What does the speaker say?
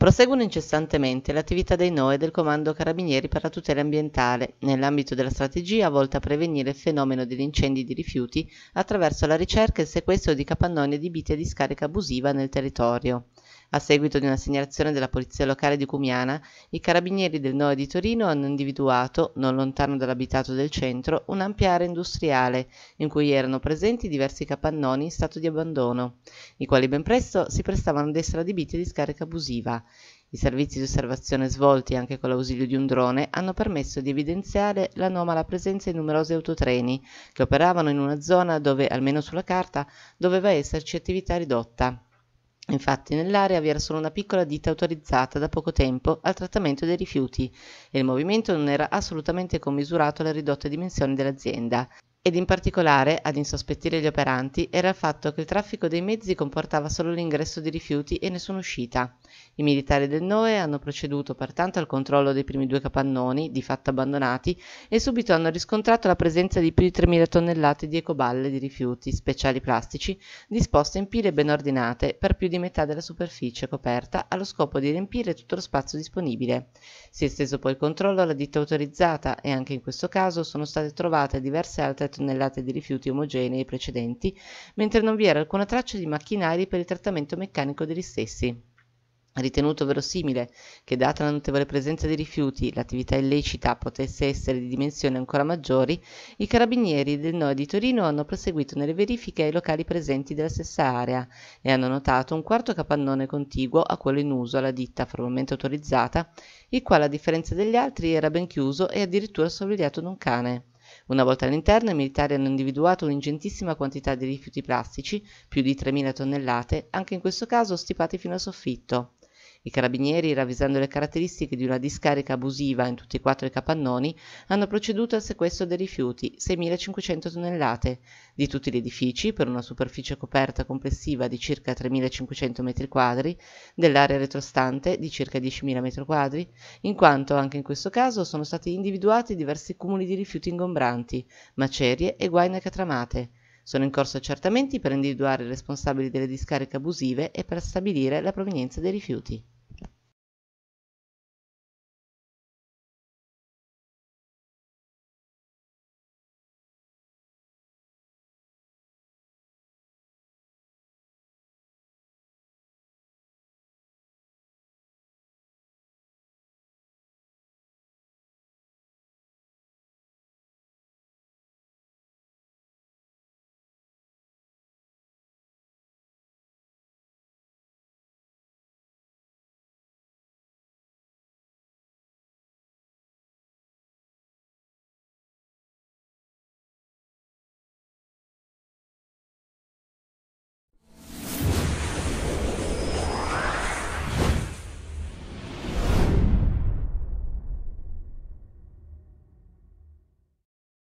Proseguono incessantemente le attività dei NOE del Comando Carabinieri per la tutela ambientale, nell'ambito della strategia volta a prevenire il fenomeno degli incendi di rifiuti attraverso la ricerca e il sequestro di capannoni adibiti a discarica abusiva nel territorio. A seguito di una segnalazione della polizia locale di Cumiana, i carabinieri del 9 di Torino hanno individuato, non lontano dall'abitato del centro, un'ampia area industriale in cui erano presenti diversi capannoni in stato di abbandono, i quali ben presto si prestavano ad essere adibiti di scarica abusiva. I servizi di osservazione svolti anche con l'ausilio di un drone hanno permesso di evidenziare l'anomala presenza di numerosi autotreni che operavano in una zona dove, almeno sulla carta, doveva esserci attività ridotta. Infatti nell'area vi era solo una piccola ditta autorizzata da poco tempo al trattamento dei rifiuti e il movimento non era assolutamente commisurato alle ridotte dimensioni dell'azienda. Ed in particolare, ad insospettire gli operanti, era il fatto che il traffico dei mezzi comportava solo l'ingresso di rifiuti e nessuna uscita. I militari del Noe hanno proceduto pertanto al controllo dei primi due capannoni, di fatto abbandonati, e subito hanno riscontrato la presenza di più di 3.000 tonnellate di ecoballe di rifiuti speciali plastici disposte in pile ben ordinate per più di metà della superficie coperta allo scopo di riempire tutto lo spazio disponibile. Si è esteso poi il controllo alla ditta autorizzata e anche in questo caso sono state trovate diverse altre tonnellate di rifiuti omogenei precedenti, mentre non vi era alcuna traccia di macchinari per il trattamento meccanico degli stessi. Ritenuto verosimile che, data la notevole presenza di rifiuti, l'attività illecita potesse essere di dimensioni ancora maggiori, i carabinieri del NOE di Torino hanno proseguito nelle verifiche ai locali presenti della stessa area e hanno notato un quarto capannone contiguo a quello in uso alla ditta formalmente autorizzata, il quale a differenza degli altri era ben chiuso e addirittura sorvegliato da un cane. Una volta all'interno, i militari hanno individuato un'ingentissima quantità di rifiuti plastici, più di 3.000 tonnellate, anche in questo caso stipati fino al soffitto. I carabinieri, ravvisando le caratteristiche di una discarica abusiva in tutti e quattro i capannoni, hanno proceduto al sequestro dei rifiuti, 6.500 tonnellate, di tutti gli edifici, per una superficie coperta complessiva di circa 3.500 m2, dell'area retrostante di circa 10.000 m2, in quanto anche in questo caso sono stati individuati diversi cumuli di rifiuti ingombranti, macerie e guaine catramate. Sono in corso accertamenti per individuare i responsabili delle discariche abusive e per stabilire la provenienza dei rifiuti.